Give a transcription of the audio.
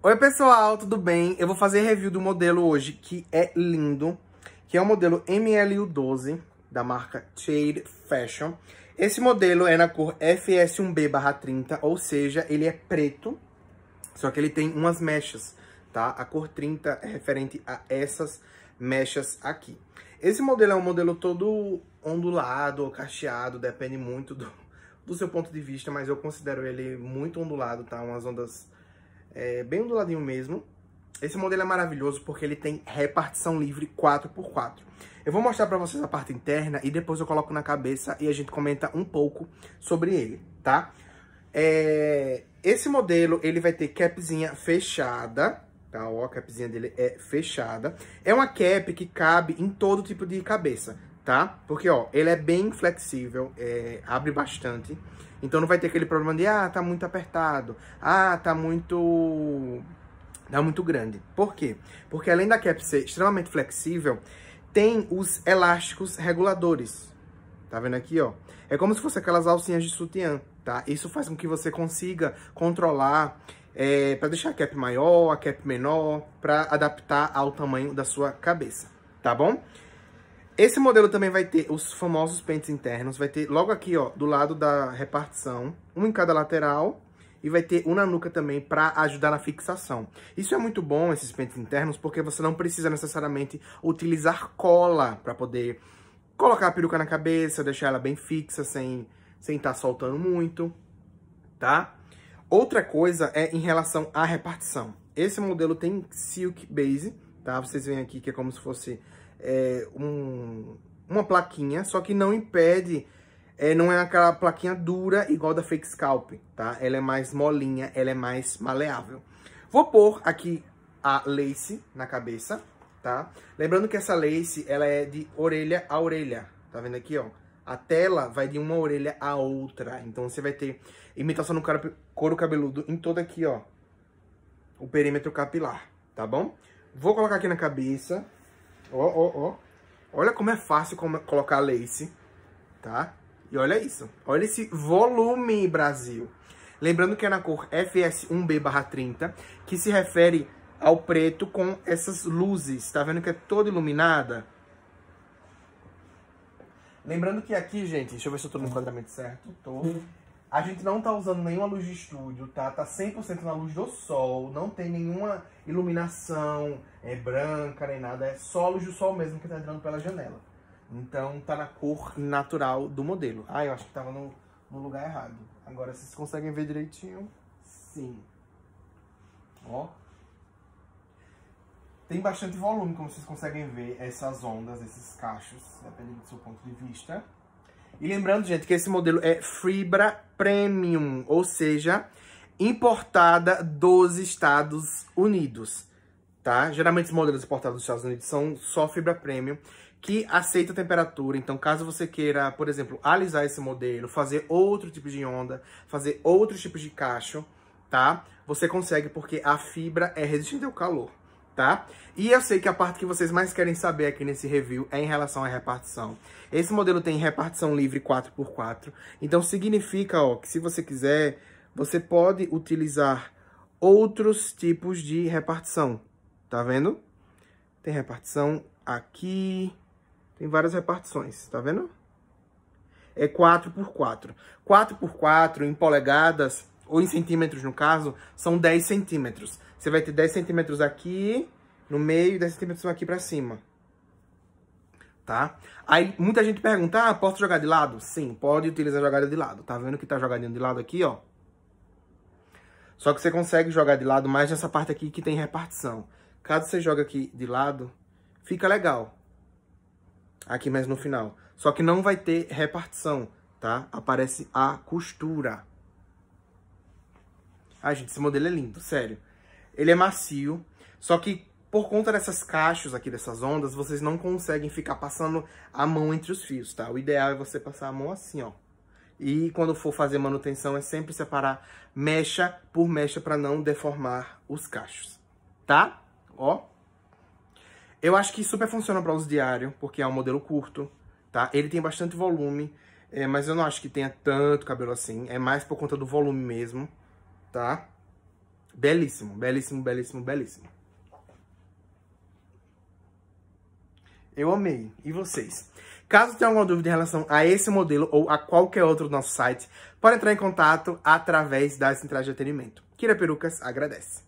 Oi pessoal, tudo bem? Eu vou fazer review do modelo hoje, que é lindo, que é o modelo MLU12, da marca Shade Fashion. Esse modelo é na cor FS1B/30, ou seja, ele é preto, só que ele tem umas mechas, tá? A cor 30 é referente a essas mechas aqui. Esse modelo é um modelo todo ondulado ou cacheado, depende muito do, do seu ponto de vista, mas eu considero ele muito ondulado, tá? Umas ondas é, bem do ladinho mesmo. Esse modelo é maravilhoso porque ele tem repartição livre 4x4. Eu vou mostrar para vocês a parte interna e depois eu coloco na cabeça e a gente comenta um pouco sobre ele, tá? É, esse modelo, ele vai ter capzinha fechada, tá? Ó, a capzinha dele é fechada. É uma cap que cabe em todo tipo de cabeça tá? Porque, ó, ele é bem flexível, é, abre bastante. Então não vai ter aquele problema de, ah, tá muito apertado, ah, tá muito... tá muito grande. Por quê? Porque além da cap ser extremamente flexível, tem os elásticos reguladores. Tá vendo aqui, ó? É como se fosse aquelas alcinhas de sutiã, tá? Isso faz com que você consiga controlar é, para deixar a cap maior, a cap menor, para adaptar ao tamanho da sua cabeça, tá bom? Esse modelo também vai ter os famosos pentes internos. Vai ter logo aqui, ó, do lado da repartição, um em cada lateral. E vai ter um na nuca também para ajudar na fixação. Isso é muito bom, esses pentes internos, porque você não precisa necessariamente utilizar cola para poder colocar a peruca na cabeça, deixar ela bem fixa, sem estar sem tá soltando muito, tá? Outra coisa é em relação à repartição. Esse modelo tem silk base, tá? Vocês veem aqui que é como se fosse é, um, uma plaquinha, só que não impede, é, não é aquela plaquinha dura igual da Fake Scalp, tá? Ela é mais molinha, ela é mais maleável. Vou pôr aqui a lace na cabeça, tá? Lembrando que essa lace, ela é de orelha a orelha, tá vendo aqui, ó? A tela vai de uma orelha a outra, então você vai ter imitação no couro cabeludo em todo aqui, ó, o perímetro capilar, tá bom? Vou colocar aqui na cabeça. Ó, ó, ó. Olha como é fácil é colocar lace, tá? E olha isso. Olha esse volume, Brasil. Lembrando que é na cor FS1B-30, que se refere ao preto com essas luzes. Tá vendo que é toda iluminada? Lembrando que aqui, gente... Deixa eu ver se eu tô no enquadramento certo. Tô. A gente não tá usando nenhuma luz de estúdio, tá? Tá 100% na luz do sol, não tem nenhuma iluminação é branca nem nada, é só luz do sol mesmo que tá entrando pela janela. Então tá na cor natural do modelo. Ah, eu acho que tava no, no lugar errado. Agora vocês conseguem ver direitinho? Sim. Ó. Tem bastante volume, como vocês conseguem ver, essas ondas, esses cachos, dependendo do seu ponto de vista. E lembrando, gente, que esse modelo é fibra premium, ou seja, importada dos Estados Unidos, tá? Geralmente os modelos importados dos Estados Unidos são só fibra premium, que aceita temperatura. Então, caso você queira, por exemplo, alisar esse modelo, fazer outro tipo de onda, fazer outro tipo de cacho, tá? Você consegue porque a fibra é resistente ao calor tá? E eu sei que a parte que vocês mais querem saber aqui nesse review é em relação à repartição. Esse modelo tem repartição livre 4x4, então significa ó, que se você quiser, você pode utilizar outros tipos de repartição, tá vendo? Tem repartição aqui, tem várias repartições, tá vendo? É 4x4. 4x4 em polegadas ou em centímetros no caso, são 10 centímetros. Você vai ter 10 centímetros aqui no meio e 10 centímetros aqui pra cima. Tá? Aí muita gente pergunta, ah, posso jogar de lado? Sim, pode utilizar a jogada de lado. Tá vendo que tá jogadinho de lado aqui, ó? Só que você consegue jogar de lado mais nessa parte aqui que tem repartição. Caso você joga aqui de lado, fica legal. Aqui mais no final. Só que não vai ter repartição, tá? Aparece a costura. Ai, gente, esse modelo é lindo, sério. Ele é macio, só que por conta dessas caixas aqui, dessas ondas, vocês não conseguem ficar passando a mão entre os fios, tá? O ideal é você passar a mão assim, ó. E quando for fazer manutenção, é sempre separar mecha por mecha para não deformar os cachos, tá? Ó. Eu acho que super funciona para uso diário, porque é um modelo curto, tá? Ele tem bastante volume, é, mas eu não acho que tenha tanto cabelo assim. É mais por conta do volume mesmo tá? Belíssimo, belíssimo, belíssimo, belíssimo. Eu amei. E vocês? Caso tenha alguma dúvida em relação a esse modelo ou a qualquer outro do nosso site, pode entrar em contato através da Central de Atendimento. Kira Perucas agradece.